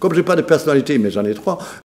Comme j'ai pas de personnalité, mais j'en ai trois,